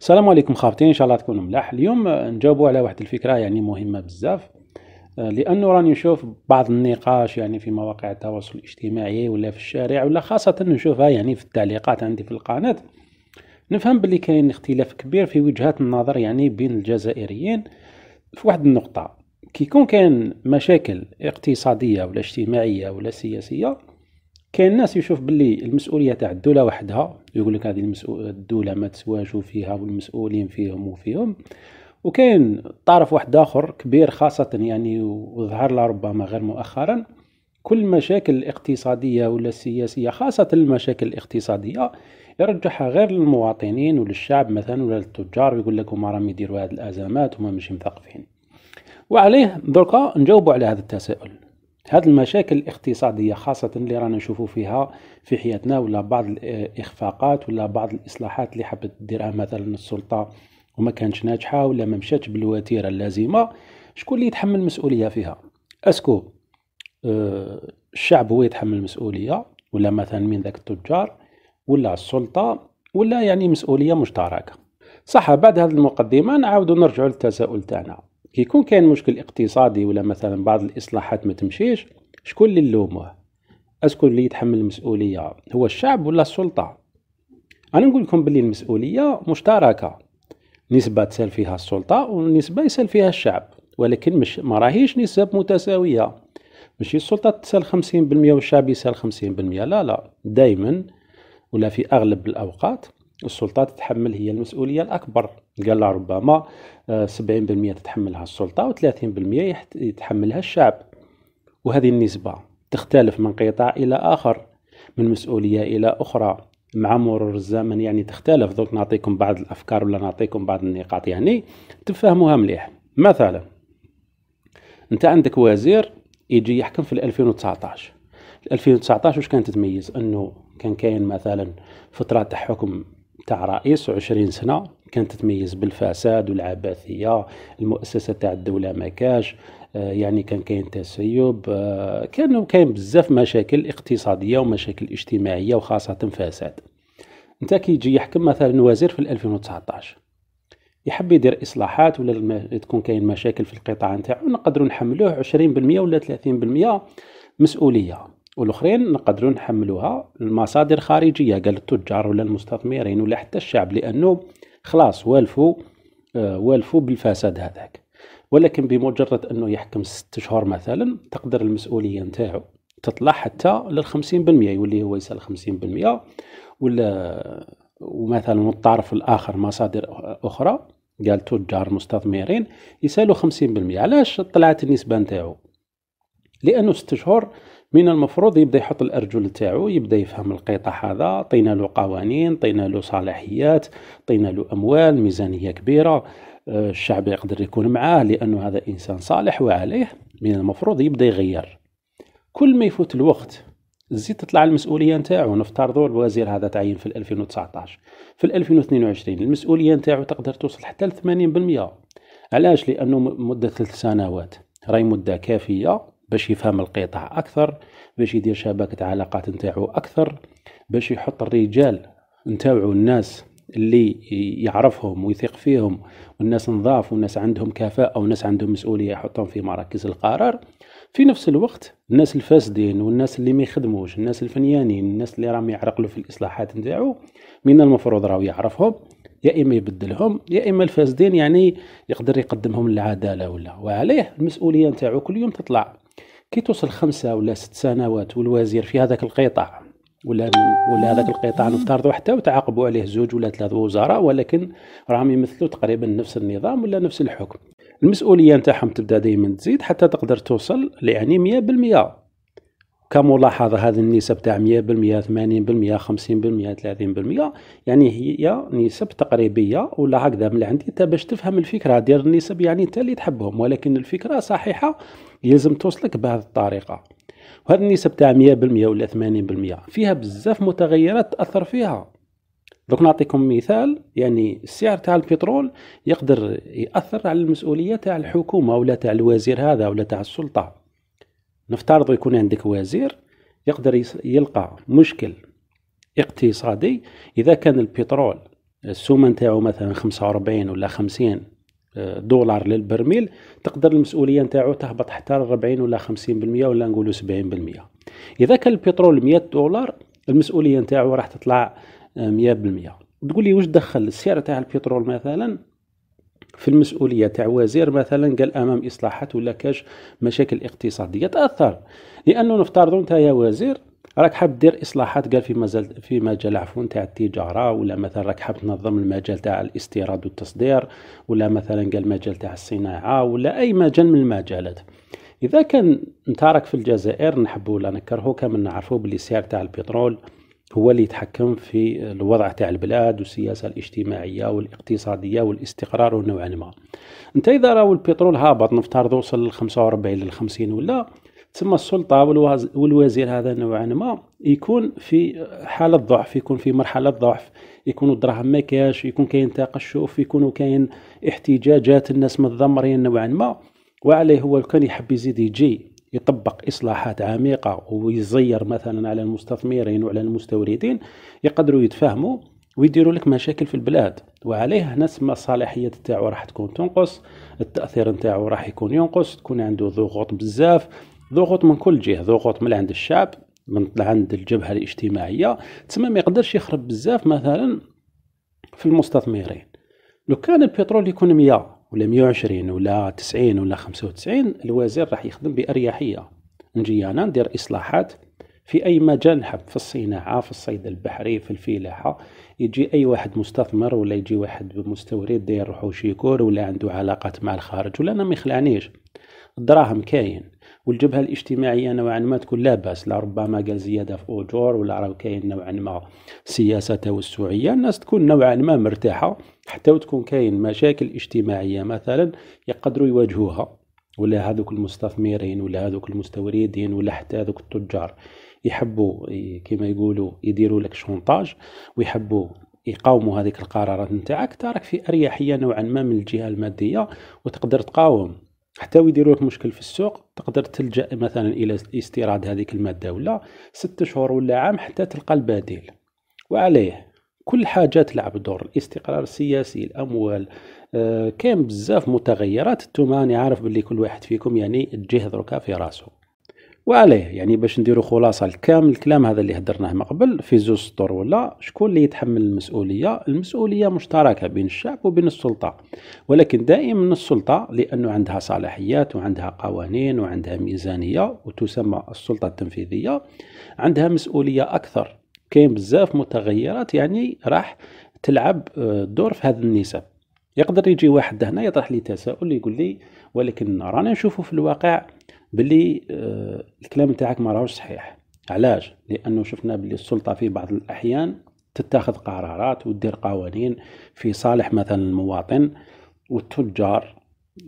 السلام عليكم خابتين ان شاء الله تكونوا ملاح اليوم نجاوبوا على واحد الفكره يعني مهمه بزاف آه، لانه راني نشوف بعض النقاش يعني في مواقع التواصل الاجتماعي ولا في الشارع ولا خاصه نشوفها يعني في التعليقات عندي في القناه نفهم باللي كاين اختلاف كبير في وجهات النظر يعني بين الجزائريين في واحد النقطه كيكون كاين مشاكل اقتصاديه ولا اجتماعيه ولا سياسيه كاين ناس يشوف باللي المسؤوليه تاع الدوله وحدها يقول لك هذه الدوله ما تسواش فيها والمسؤولين فيهم وفيهم وكاين طرف واحد اخر كبير خاصه يعني وظهر له ربما غير مؤخرا كل المشاكل الاقتصاديه ولا السياسيه خاصه المشاكل الاقتصاديه يرجحها غير للمواطنين وللشعب مثلا ولا للتجار ويقول لكم هما راهم يديروا هذه الازمات وما مش مثقفين وعليه دركا نجاوبوا على هذا التساؤل هاد المشاكل الاقتصاديه خاصه اللي رانا نشوفوا فيها في حياتنا ولا بعض الاخفاقات ولا بعض الاصلاحات اللي حبت ديرها مثلا السلطه وما كانتش ناجحه ولا ما مشاتش بالوتيره اللازمه شكون اللي يتحمل المسؤوليه فيها اسكو أه الشعب هو يتحمل المسؤوليه ولا مثلا من ذاك التجار ولا السلطه ولا يعني مسؤوليه مشتركه صح بعد هذه المقدمه نعاودوا نرجعوا للتساؤل تاعنا كي يكون كاين مشكل اقتصادي ولا مثلا بعض الاصلاحات ما تمشيش شكون اللي نلومه اسكو اللي يتحمل المسؤوليه هو الشعب ولا السلطه انا نقول لكم بلي المسؤوليه مشتركه نسبه تسال فيها السلطه ونسبه يسال فيها الشعب ولكن مش ما راهيش نسب متساويه ماشي السلطه تسال 50% والشعب يسال 50% لا لا دائما ولا في اغلب الاوقات السلطه تتحمل هي المسؤوليه الاكبر قال ربما 70% آه، تتحملها السلطة و30% يتحملها الشعب وهذه النسبة تختلف من قطاع إلى آخر من مسؤولية إلى أخرى مع مرور الزمن يعني تختلف دوك نعطيكم بعض الأفكار ولا نعطيكم بعض النقاط يعني تفهموها مليح مثلا أنت عندك وزير يجي يحكم في 2019 2019 واش كانت تتميز انه كان كاين مثلا فتره تاع حكم تاع رئيس 20 سنه كانت تتميز بالفساد والعبثيه المؤسسه تاع الدوله ما كاش آه، يعني كان كاين تسيب آه، كانوا كاين بزاف مشاكل اقتصاديه ومشاكل اجتماعيه وخاصه فساد انت كي يجي يحكم مثلا وزير في 2019 يحب يدير اصلاحات ولا تكون كاين مشاكل في القطاع نتاعو نقدروا نحملوه 20% ولا 30% مسؤوليه والاخرين نقدروا نحملوها المصادر خارجيه قال التجار ولا المستثمرين ولا حتى الشعب لانه خلاص والفوا آه، والفوا بالفساد هذاك ولكن بمجرد انه يحكم ست شهور مثلا تقدر المسؤوليه نتاعو تطلع حتى لل 50% يولي هو يسال 50% ولا ومثلا الطرف الاخر مصادر اخرى قال تجار مستثمرين يسالوا 50% علاش طلعت النسبه نتاعو لانه ست شهور من المفروض يبدا يحط الارجل تاعو يبدا يفهم القطاع هذا طينا له قوانين طينا له صلاحيات طينا له اموال ميزانيه كبيره آه، الشعب يقدر يكون معاه لانه هذا انسان صالح وعليه من المفروض يبدا يغير كل ما يفوت الوقت زيد تطلع المسؤوليه نتاعو نفترضوا الوزير هذا تعين في 2019 في 2022 المسؤوليه نتاعو تقدر توصل حتى ل 80% علاش لانه مده ثلاث سنوات راهي مده كافيه باش يفهم القطاع اكثر باش يدير شبكه علاقات نتاعو اكثر باش يحط الرجال نتاعو الناس اللي يعرفهم ويثق فيهم والناس نظاف والناس عندهم كفاءة والناس عندهم مسؤولية يحطهم في مراكز القرار في نفس الوقت الناس الفاسدين والناس اللي ما يخدموش الناس الفنيانين الناس اللي راهم يعرقلوا في الإصلاحات نتاعو من المفروض راهو يعرفهم يا إما يبدلهم يا إما الفاسدين يعني يقدر يقدمهم للعدالة ولا وعليه المسؤولية نتاعو كل يوم تطلع كي توصل خمسة ولا ست سنوات والوزير في هذاك القطاع ولا ولا هذاك القطاع نفترضوا حتى وتعاقبوا عليه زوج ولا ثلاث وزراء ولكن راهم يمثلوا تقريبا نفس النظام ولا نفس الحكم المسؤوليه نتاعهم تبدا دائما تزيد حتى تقدر توصل يعني 100% كملاحظة هذه النسب تاع 100% 80% 50% 30% يعني هي نسب تقريبية ولا هكذا من عندي انت باش تفهم الفكرة ديال النسب يعني انت اللي تحبهم ولكن الفكرة صحيحة يلزم توصلك بهذه الطريقة وهذه النسب تاع 100% ولا 80% فيها بزاف متغيرات تأثر فيها دوك نعطيكم مثال يعني السعر تاع البترول يقدر يأثر على المسؤولية تاع الحكومة ولا تاع الوزير هذا ولا تاع السلطة نفترض يكون عندك وزير يقدر يلقى مشكل اقتصادي إذا كان البترول السومة نتاعو مثلا 45 ولا 50 آه، دولار للبرميل تقدر المسؤوليه نتاعو تهبط حتى 40 ولا 50% ولا نقولوا 70% اذا كان البترول 100 دولار المسؤوليه نتاعو راح تطلع 100% تقول لي واش دخل السعر تاع البترول مثلا في المسؤوليه تاع وزير مثلا قال امام اصلاحات ولا كاش مشاكل اقتصاديه تاثر لانه نفترض انت يا وزير راك حاب دير اصلاحات قال في مازال في مجال عفوا تاع التجاره ولا مثلا راك حاب تنظم المجال تاع الاستيراد والتصدير ولا مثلا قال مجال تاع الصناعه ولا اي مجال من المجالات اذا كان انت راك في الجزائر نحبو ولا نكرهو كما نعرفو بلي سعر تاع البترول هو اللي يتحكم في الوضع تاع البلاد والسياسه الاجتماعيه والاقتصاديه والاستقرار نوعا يعني ما انت اذا راهو البترول هابط نفترض وصل ل 45 لل 50 ولا تسمى السلطه والوزير هذا نوعا يعني ما يكون في حاله ضعف يكون في مرحله ضعف يكون الدراهم ما كاش يكون كاين تقشف يكون كاين احتجاجات الناس متذمرين نوعا يعني ما وعليه هو كان يحب يزيد يجي يطبق إصلاحات عميقة ويزير مثلا على المستثمرين وعلى المستوردين يقدروا يتفاهموا ويديروا لك مشاكل في البلاد وعليه ناس ما الصلاحيات تاعو راح تكون تنقص التاثير نتاعو راح يكون ينقص تكون عنده ضغوط بزاف ضغوط من كل جهه ضغوط من عند الشعب من عند الجبهه الاجتماعيه تسمى ما يقدرش يخرب بزاف مثلا في المستثمرين لو كان البترول يكون 100 ولا 120 ولا 90 ولا 95 الوزير راح يخدم بأريحية نجي أنا ندير إصلاحات في أي مجال نحب في الصناعة في الصيد البحري في الفلاحة يجي أي واحد مستثمر ولا يجي واحد مستورد داير روحو شيكور ولا عنده علاقات مع الخارج ولا أنا ما يخلعنيش الدراهم كاين والجبهه الاجتماعيه نوعا ما تكون لا باس لا ربما قال زياده في اجور ولا راه كاين نوعا ما سياسه توسعيه الناس تكون نوعا ما مرتاحه حتى وتكون كاين مشاكل اجتماعيه مثلا يقدروا يواجهوها ولا هذوك المستثمرين ولا هذوك المستوردين ولا حتى هذوك التجار يحبوا كما يقولوا يديروا لك شونطاج ويحبوا يقاوموا هذيك القرارات نتاعك تراك في اريحيه نوعا ما من الجهه الماديه وتقدر تقاوم حتى ويديروا لك مشكل في السوق تقدر تلجا مثلا الى استيراد هذيك الماده ولا ست شهور ولا عام حتى تلقى البديل وعليه كل حاجه تلعب دور الاستقرار السياسي الاموال آه كاين بزاف متغيرات انتم راني عارف باللي كل واحد فيكم يعني الجهد دروكا في راسه وعليه يعني باش نديرو خلاصه الكامل الكلام هذا اللي هدرناه من قبل في زوج سطور ولا شكون اللي يتحمل المسؤوليه المسؤوليه مشتركه بين الشعب وبين السلطه ولكن دائما السلطه لانه عندها صلاحيات وعندها قوانين وعندها ميزانيه وتسمى السلطه التنفيذيه عندها مسؤوليه اكثر كاين بزاف متغيرات يعني راح تلعب آه، دور في هذا النسب يقدر يجي واحد هنا يطرح لي تساؤل يقول لي ولكن رانا نشوفه في الواقع باللي آه، الكلام نتاعك ما راهوش صحيح علاش لانه شفنا باللي السلطه في بعض الاحيان تتخذ قرارات وتدير قوانين في صالح مثلا المواطن والتجار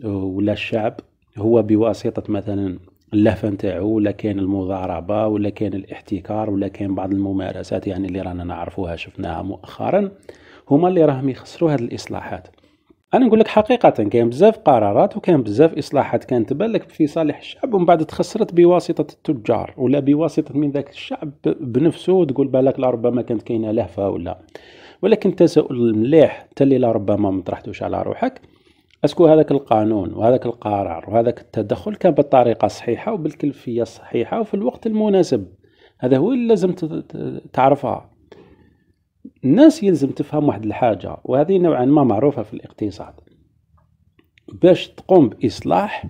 ولا الشعب هو بواسطه مثلا اللهفه نتاعو ولا كاين المضاربه ولا كاين الاحتكار ولا كاين بعض الممارسات يعني اللي رانا نعرفوها شفناها مؤخرا هما اللي راهم يخسروا هذه الاصلاحات انا نقول لك حقيقه كاين بزاف قرارات وكاين بزاف اصلاحات كانت بالك في صالح الشعب ومن بعد تخسرت بواسطه التجار ولا بواسطه من ذاك الشعب بنفسه تقول بالك لربما كانت كاينه لهفه ولا ولكن التساؤل المليح حتى اللي لربما ما طرحتوش على روحك اسكو هذاك القانون وهذاك القرار وهذاك التدخل كان بالطريقه الصحيحه وبالكلفيه الصحيحه وفي الوقت المناسب هذا هو اللي لازم تعرفها الناس يلزم تفهم واحد الحاجة وهذه نوعا ما معروفة في الاقتصاد باش تقوم بإصلاح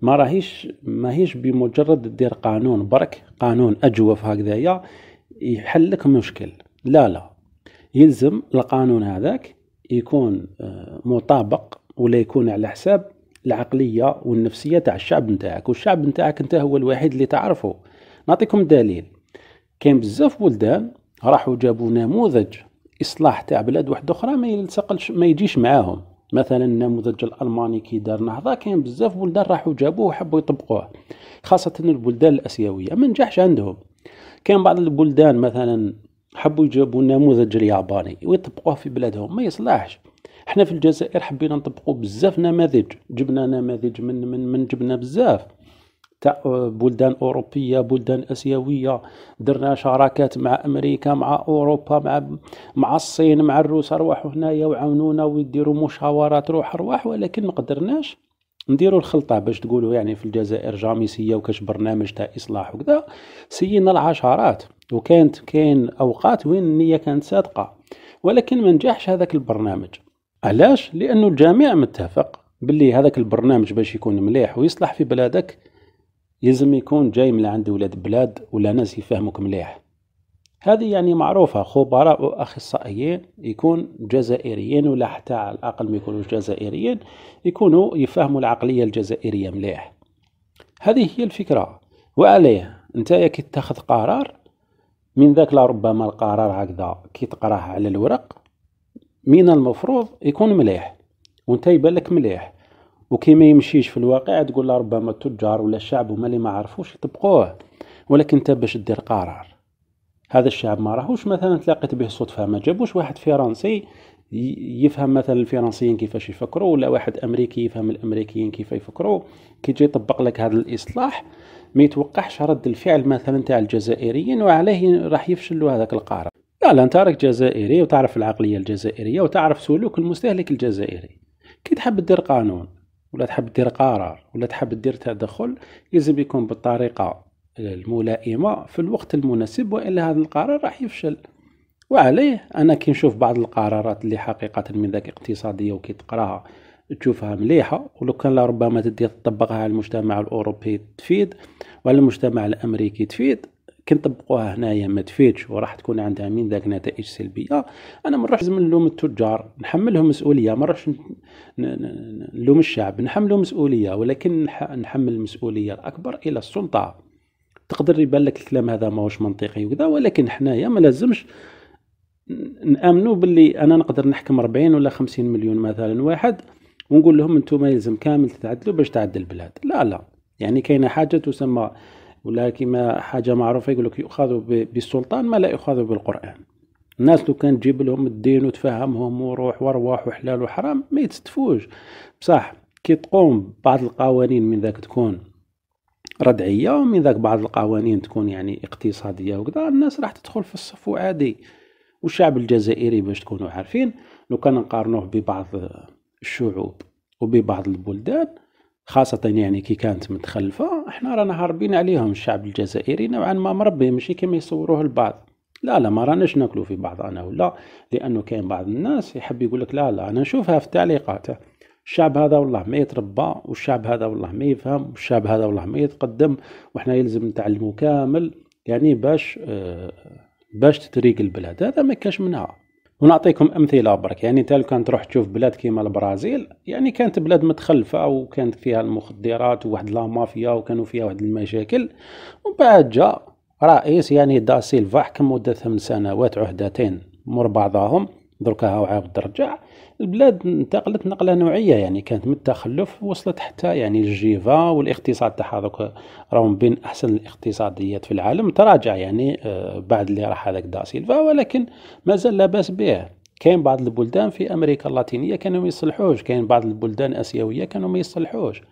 ما راهيش ماهيش بمجرد دير قانون برك قانون أجوف هكذايا يحل لك مشكل لا لا يلزم القانون هذاك يكون آه، مطابق ولا يكون على حساب العقلية والنفسية تاع الشعب نتاعك والشعب نتاعك انت هو الوحيد اللي تعرفه نعطيكم دليل كاين بزاف بلدان راحوا جابوا نموذج اصلاح تاع بلاد واحده اخرى ما يلتقلش ما يجيش معاهم مثلا النموذج الالماني كي دار نهضه كاين بزاف بلدان راحوا جابوه وحبوا يطبقوه خاصه البلدان الاسيويه ما نجحش عندهم كاين بعض البلدان مثلا حبوا يجابوا النموذج الياباني ويطبقوه في بلادهم ما يصلحش احنا في الجزائر حبينا نطبقوا بزاف نماذج جبنا نماذج من من من جبنا بزاف تاع بلدان اوروبيه بلدان اسيويه درنا شراكات مع امريكا مع اوروبا مع مع الصين مع الروس ارواحوا هنايا وعاونونا ويديروا مشاورات روح ارواح ولكن ما قدرناش نديروا الخلطه باش تقولوا يعني في الجزائر جاميسيه وكاش برنامج تاع اصلاح وكذا سينا العشرات وكانت كاين اوقات وين النيه كانت صادقه ولكن ما نجحش هذاك البرنامج علاش لانه الجميع متفق باللي هذاك البرنامج باش يكون مليح ويصلح في بلادك يلزم يكون جاي من عند ولاد بلاد ولا ناس يفهموك مليح هذه يعني معروفة خبراء وأخصائيين يكون جزائريين ولا حتى على الأقل ما يكونوش جزائريين يكونوا يفهموا العقلية الجزائرية مليح هذه هي الفكرة وعليه أنت كي تاخذ قرار من ذاك لربما القرار هكذا كي تقراه على الورق من المفروض يكون مليح وانت يبان لك مليح وكي ما يمشيش في الواقع تقول لها ربما التجار ولا الشعب هما اللي ما عرفوش يطبقوه ولكن انت باش دير قرار هذا الشعب ما راهوش مثلا تلاقيت به صدفه ما جابوش واحد فرنسي يفهم مثلا الفرنسيين كيفاش يفكروا ولا واحد امريكي يفهم الامريكيين كيف يفكروا كي يجي يطبق لك هذا الاصلاح ما يتوقعش رد الفعل مثلا تاع الجزائريين وعليه راح يفشلوا هذاك القرار لا لا انت راك جزائري وتعرف العقليه الجزائريه وتعرف سلوك المستهلك الجزائري كي تحب دير قانون ولا تحب دير قرار ولا تحب دير تدخل لازم يكون بالطريقه الملائمه في الوقت المناسب والا هذا القرار راح يفشل وعليه انا كي نشوف بعض القرارات اللي حقيقه من ذاك اقتصاديه وكي تقراها تشوفها مليحه ولو كان ربما تدي تطبقها على المجتمع الاوروبي تفيد وعلى المجتمع الامريكي تفيد كي نطبقوها هنايا ما تفيدش وراح تكون عندها من ذاك نتائج سلبيه آه، انا ما نروحش نلوم التجار نحملهم مسؤوليه ما نروحش نلوم الشعب نحمله مسؤوليه ولكن نحمل المسؤوليه الاكبر الى السلطه تقدر يبان لك الكلام هذا ماهوش منطقي وكذا ولكن حنايا ما لازمش نامنوا باللي انا نقدر نحكم 40 ولا 50 مليون مثلا واحد ونقول لهم انتم يلزم كامل تتعدلوا باش تعدل البلاد لا لا يعني كاينه حاجه تسمى ولكن ما حاجه معروفه يقول لك يؤخذ بالسلطان ما لا يؤخذ بالقران الناس لو كان تجيب لهم الدين وتفهمهم وروح وارواح وحلال وحرام ما يتستفوش بصح كي تقوم بعض القوانين من ذاك تكون ردعيه ومن ذاك بعض القوانين تكون يعني اقتصاديه وكذا الناس راح تدخل في الصف عادي والشعب الجزائري باش تكونوا عارفين لو كان نقارنوه ببعض الشعوب وببعض البلدان خاصة يعني كي كانت متخلفة احنا رانا هاربين عليهم الشعب الجزائري نوعا ما مربي ماشي كما يصوروه البعض لا لا ما راناش ناكلو في بعض انا ولا لانه كاين بعض الناس يحب يقول لك لا لا انا نشوفها في التعليقات الشعب هذا والله ما يتربى والشعب هذا والله ما يفهم والشعب هذا والله ما يتقدم وحنا يلزم نتعلمو كامل يعني باش آه، باش تتريق البلاد هذا ما كاش منها ونعطيكم امثله برك يعني انت لو كان تروح تشوف بلاد كيما البرازيل يعني كانت بلاد متخلفه وكانت فيها المخدرات وواحد لا مافيا وكانوا فيها واحد المشاكل ومن بعد جاء رئيس يعني دا سيلفا حكم مده ثمان سنوات عهدتين مر بعضهم دركا هاو عاود رجع البلاد انتقلت نقله نوعيه يعني كانت من التخلف وصلت حتى يعني الجيفا والاقتصاد تاعها دوك راهم بين احسن الاقتصاديات في العالم تراجع يعني آه، بعد اللي راح هذاك داسيلفا ولكن مازال لاباس به كاين بعض البلدان في امريكا اللاتينيه كانوا ما يصلحوش كاين بعض البلدان الاسيويه كانوا ما يصلحوش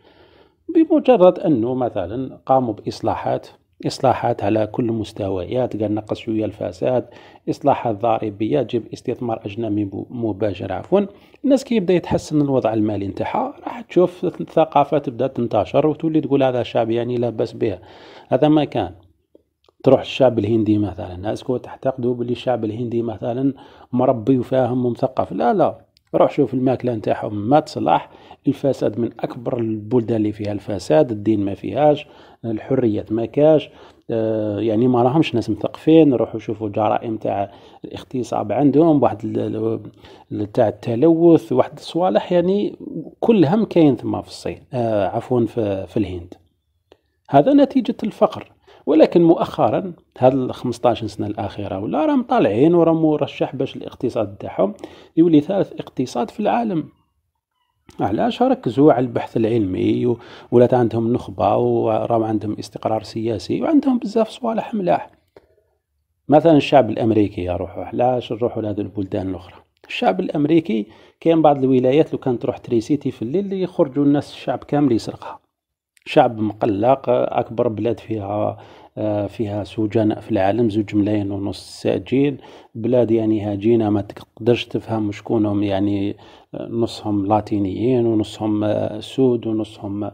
بمجرد انه مثلا قاموا باصلاحات إصلاحات على كل مستويات قال نقص شوية الفساد إصلاحات ضريبية تجيب استثمار أجنبي مباشر عفوا الناس كي يبدا يتحسن الوضع المالي نتاعها راح تشوف الثقافة تبدا تنتشر وتولي تقول هذا الشعب يعني لاباس به هذا ما كان تروح الشعب الهندي مثلا الناس كو تعتقدوا بلي الشعب الهندي مثلا مربي وفاهم ومثقف لا لا روح شوف الماكله نتاعهم ما تصلح الفساد من اكبر البلدان اللي فيها الفساد الدين ما فيهاش الحريه ما كاش آه، يعني ما راهمش ناس مثقفين نروحوا شوفوا جرائم تاع الاغتصاب عندهم واحد تاع التلوث واحد الصوالح يعني كل هم كاين ثما في الصين آه، عفوا في الهند هذا نتيجة الفقر ولكن مؤخرا هاد ال 15 سنه الاخيره ولا راهم طالعين وراهم مرشح باش الاقتصاد تاعهم يولي ثالث اقتصاد في العالم علاش ركزوا على البحث العلمي ولات عندهم نخبه وراهم عندهم استقرار سياسي وعندهم بزاف صوالح ملاح مثلا الشعب الامريكي يروحوا علاش نروحوا لهاد البلدان الاخرى الشعب الامريكي كاين بعض الولايات لو كانت تروح تريسيتي في الليل يخرجوا الناس الشعب كامل يسرقها شعب مقلق اكبر بلاد فيها آه، فيها سجناء في العالم زوج ملايين ونص ساجين بلاد يعني هجينة ما تقدرش تفهم شكونهم يعني آه، نصهم لاتينيين ونصهم آه، سود ونصهم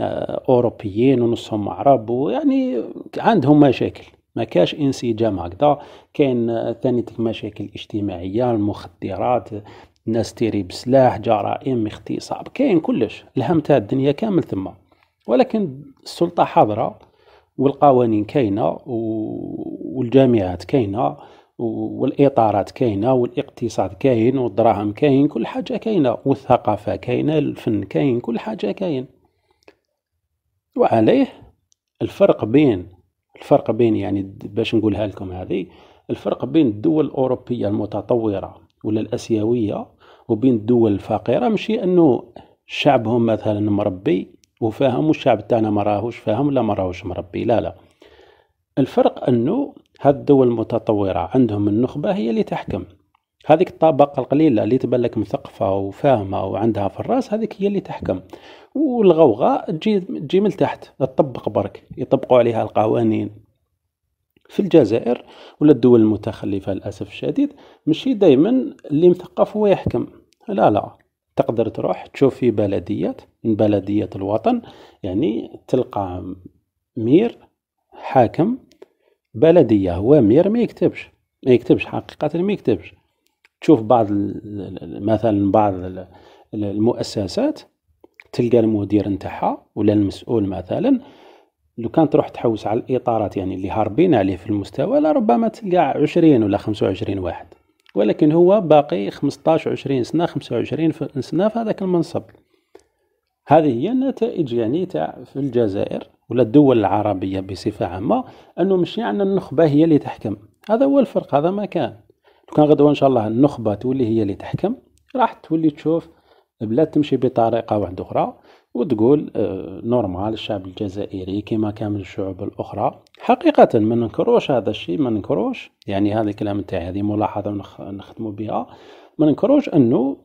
اوروبيين ونصهم عرب ويعني عندهم مشاكل ما كاش انسجام هكذا كاين ثاني مشاكل اجتماعيه المخدرات الناس تيري بسلاح جرائم اختصاب كاين كلش الهم تاع الدنيا كامل ثما ولكن السلطه حاضره والقوانين كاينه والجامعات كاينه والاطارات كاينه والاقتصاد كاين والدراهم كاين كل حاجه كاينه والثقافه كاينه الفن كاين كل حاجه كاين وعليه الفرق بين الفرق بين يعني باش نقولها لكم هذه الفرق بين الدول الاوروبيه المتطوره ولا الاسيويه وبين الدول الفقيره ماشي انه شعبهم مثلا مربي وفاهم والشعب تاعنا ما راهوش فاهم ولا ما راهوش مربي لا لا الفرق انه هاد الدول المتطوره عندهم النخبه هي اللي تحكم هذيك الطبقة القليلة اللي تبان لك مثقفة وفاهمة وعندها في الراس هذيك هي اللي تحكم والغوغاء تجي تجي من تحت تطبق برك يطبقوا عليها القوانين في الجزائر ولا الدول المتخلفة للأسف الشديد ماشي دائما اللي مثقف هو يحكم لا لا تقدر تروح تشوف في بلديات من بلديات الوطن يعني تلقى مير حاكم بلدية هو مير ما يكتبش ما يكتبش حقيقة ما يكتبش تشوف بعض مثلا بعض المؤسسات تلقى المدير نتاعها ولا المسؤول مثلا لو كان تروح تحوس على الاطارات يعني اللي هاربين عليه في المستوى لربما تلقى 20 ولا 25 واحد ولكن هو باقي 15 20 سنه 25 سنه في هذاك المنصب هذه هي النتائج يعني تاع في الجزائر ولا الدول العربيه بصفه عامه انه مش يعني النخبه هي اللي تحكم هذا هو الفرق هذا ما كان لو كان غدوه ان شاء الله النخبه تولي هي اللي تحكم راح تولي تشوف البلاد تمشي بطريقه واحده اخرى وتقول آه، نورمال الشعب الجزائري كما كامل الشعوب الاخرى حقيقه ما ننكروش هذا الشيء ما ننكروش يعني هذا الكلام نتاعي هذه ملاحظه نخدموا بها ما ننكروش انه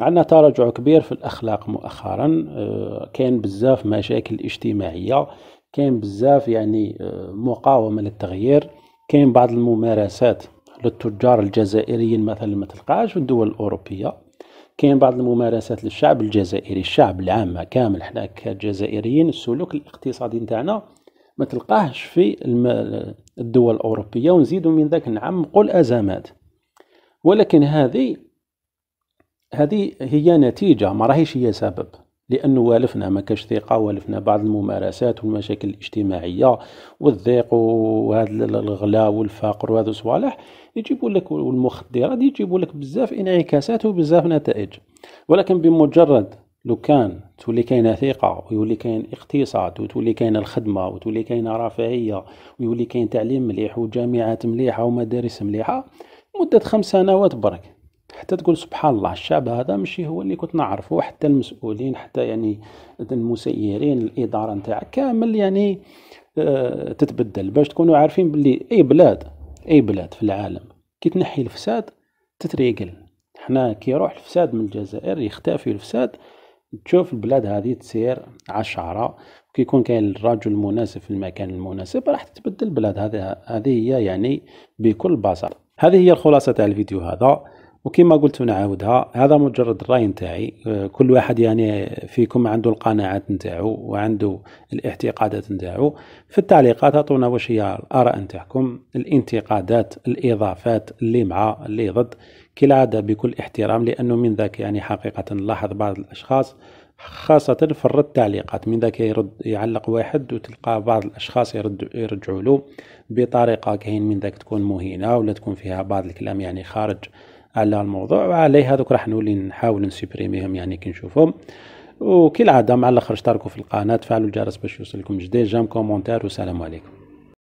عندنا تراجع كبير في الاخلاق مؤخرا آه، كاين بزاف مشاكل اجتماعيه كاين بزاف يعني آه، مقاومه للتغيير كاين بعض الممارسات للتجار الجزائريين مثلا ما تلقاش في الدول الاوروبيه كاين بعض الممارسات للشعب الجزائري الشعب العامة كامل حنا كجزائريين السلوك الاقتصادي نتاعنا ما تلقاهش في الدول الأوروبية ونزيد من ذاك نعمقوا الأزمات ولكن هذه هذه هي نتيجة ما راهيش هي سبب لأنه والفنا ما كاش ثقة والفنا بعض الممارسات والمشاكل الاجتماعية والضيق وهذا الغلا والفقر وهذا الصوالح يجيبوا لك والمخدرات يجيبوا لك بزاف انعكاسات وبزاف نتائج ولكن بمجرد لو كان تولي كاينه ثقه ويولي كاين اقتصاد وتولي كاينه الخدمه وتولي كاينه رفاهيه ويولي كاين تعليم مليح وجامعات مليحه ومدارس مليحه مده خمس سنوات برك حتى تقول سبحان الله الشعب هذا ماشي هو اللي كنت نعرفه حتى المسؤولين حتى يعني المسيرين الاداره نتاعك كامل يعني آه، تتبدل باش تكونوا عارفين باللي اي بلاد اي بلاد في العالم كي تنحي الفساد تتريقل حنا كي يروح الفساد من الجزائر يختفي الفساد تشوف البلاد هذه تسير عشرة كي يكون كاين الرجل المناسب في المكان المناسب راح تتبدل البلاد هذه هذه هي يعني بكل بساطة هذه هي الخلاصة تاع الفيديو هذا وكما قلت ونعاودها هذا مجرد الراي نتاعي آه، كل واحد يعني فيكم عنده القناعات نتاعو وعنده الاعتقادات نتاعو في التعليقات اعطونا واش هي الاراء نتاعكم الانتقادات الاضافات اللي مع اللي ضد كالعاده بكل احترام لانه من ذاك يعني حقيقه نلاحظ بعض الاشخاص خاصة في الرد تعليقات من ذاك يرد يعلق واحد وتلقى بعض الأشخاص يرد يرجعوا له بطريقة كاين من ذاك تكون مهينة ولا تكون فيها بعض الكلام يعني خارج على الموضوع وعليه هذوك راح نولي نحاول نسوبريميهم يعني كي نشوفهم عاده مع الاخر اشتركوا في القناه فعلوا الجرس باش يوصلكم جديد جام كومونتير والسلام عليكم